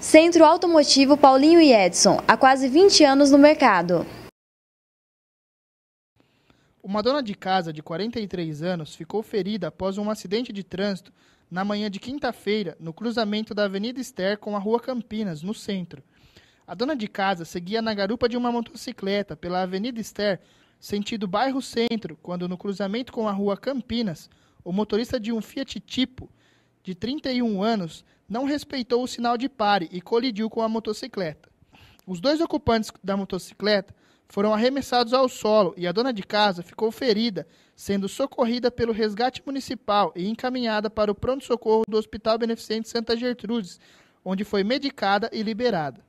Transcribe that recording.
Centro Automotivo Paulinho e Edson, há quase 20 anos no mercado. Uma dona de casa de 43 anos ficou ferida após um acidente de trânsito na manhã de quinta-feira, no cruzamento da Avenida Esther com a Rua Campinas, no centro. A dona de casa seguia na garupa de uma motocicleta pela Avenida Esther, sentido bairro centro, quando no cruzamento com a Rua Campinas, o motorista de um Fiat Tipo de 31 anos não respeitou o sinal de pare e colidiu com a motocicleta. Os dois ocupantes da motocicleta foram arremessados ao solo e a dona de casa ficou ferida, sendo socorrida pelo resgate municipal e encaminhada para o pronto-socorro do Hospital Beneficente Santa Gertrudes, onde foi medicada e liberada.